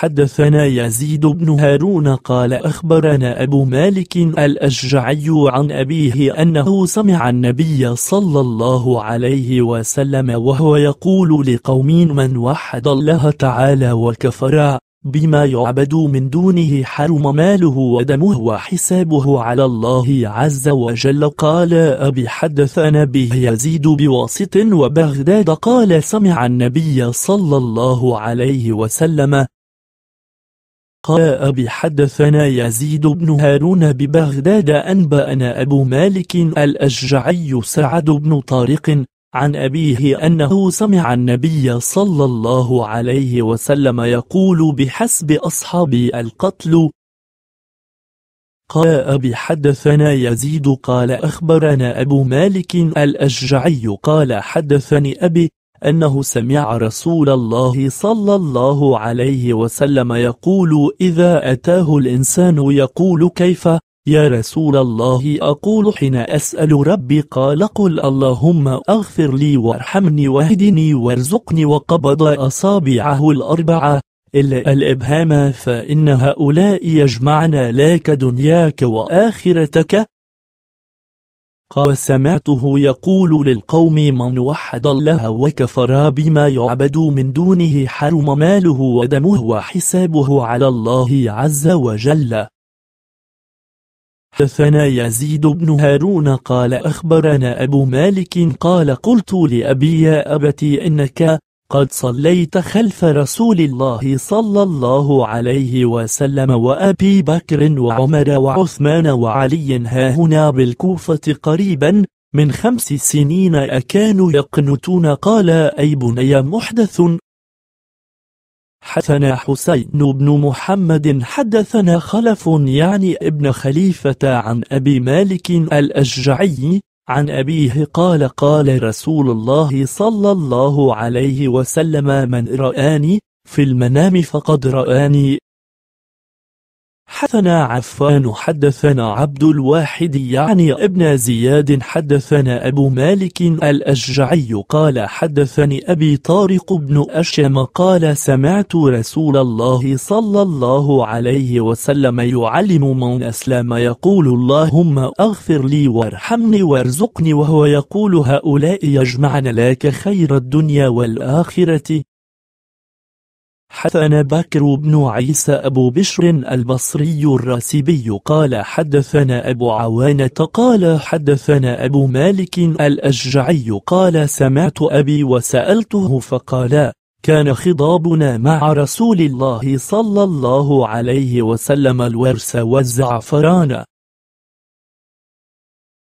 حدثنا يزيد بن هارون قال أخبرنا أبو مالك الأشجعي عن أبيه أنه سمع النبي صلى الله عليه وسلم وهو يقول لقوم من وحد الله تعالى وكفر بما يعبد من دونه حرم ماله ودمه وحسابه على الله عز وجل قال أبي حدثنا به يزيد بواسط وبغداد قال سمع النبي صلى الله عليه وسلم قال أبي حدثنا يزيد بن هارون ببغداد أنبأنا أبو مالك الأشجعي سعد بن طارق عن أبيه أنه سمع النبي صلى الله عليه وسلم يقول بحسب أصحابي القتل قال أبي حدثنا يزيد قال أخبرنا أبو مالك الأشجعي قال حدثني أبي أنه سمع رسول الله صلى الله عليه وسلم يقول إذا أتاه الإنسان يقول كيف يا رسول الله أقول حين أسأل ربي قال قل اللهم أغفر لي وارحمني واهدني وارزقني وقبض أصابعه الأربعة إلا الإبهام فإن هؤلاء يجمعنا لك دنياك وآخرتك قال سمعته يقول للقوم من وحد الله وكفر بما يعبد من دونه حرم ماله ودمه وحسابه على الله عز وجل حدثنا يزيد بن هارون قال أخبرنا أبو مالك قال قلت لأبي يا أبتي إنك قد صليت خلف رسول الله صلى الله عليه وسلم وأبي بكر وعمر وعثمان وعلي هاهنا بالكوفة قريبا من خمس سنين أكانوا يقنتون قال أي بني محدث حدثنا حسين بن محمد حدثنا خلف يعني ابن خليفة عن أبي مالك الأشجعي عن أبيه قال قال رسول الله صلى الله عليه وسلم من رآني في المنام فقد رآني حدثنا عفان حدثنا عبد الواحد يعني ابن زياد حدثنا أبو مالك الأشجعي قال حدثني أبي طارق بن أشم قال سمعت رسول الله صلى الله عليه وسلم يعلم من أسلم يقول اللهم أغفر لي وارحمني وارزقني وهو يقول هؤلاء يجمعن لك خير الدنيا والآخرة حدثنا باكر بن عيسى أبو بشر البصري الراسبي قال حدثنا أبو عوانة قال حدثنا أبو مالك الأشجعي قال سمعت أبي وسألته فقال كان خضابنا مع رسول الله صلى الله عليه وسلم الورس والزعفران